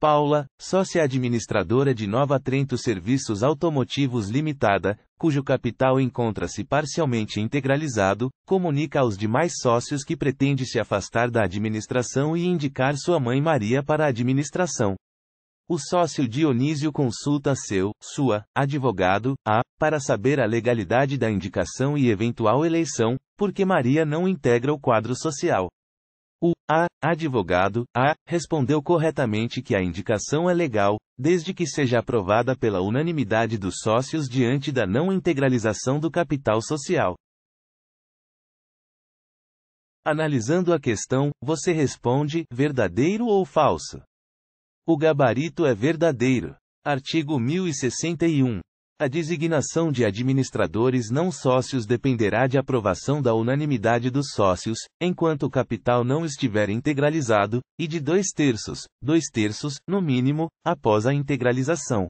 Paula, sócia administradora de Nova Trento Serviços Automotivos Limitada, cujo capital encontra-se parcialmente integralizado, comunica aos demais sócios que pretende se afastar da administração e indicar sua mãe Maria para a administração. O sócio Dionísio consulta seu, sua, advogado, a, para saber a legalidade da indicação e eventual eleição, porque Maria não integra o quadro social. O a, advogado A respondeu corretamente que a indicação é legal, desde que seja aprovada pela unanimidade dos sócios diante da não integralização do capital social. Analisando a questão, você responde: verdadeiro ou falso? O gabarito é verdadeiro. Artigo 1061. A designação de administradores não sócios dependerá de aprovação da unanimidade dos sócios, enquanto o capital não estiver integralizado, e de dois terços, dois terços, no mínimo, após a integralização.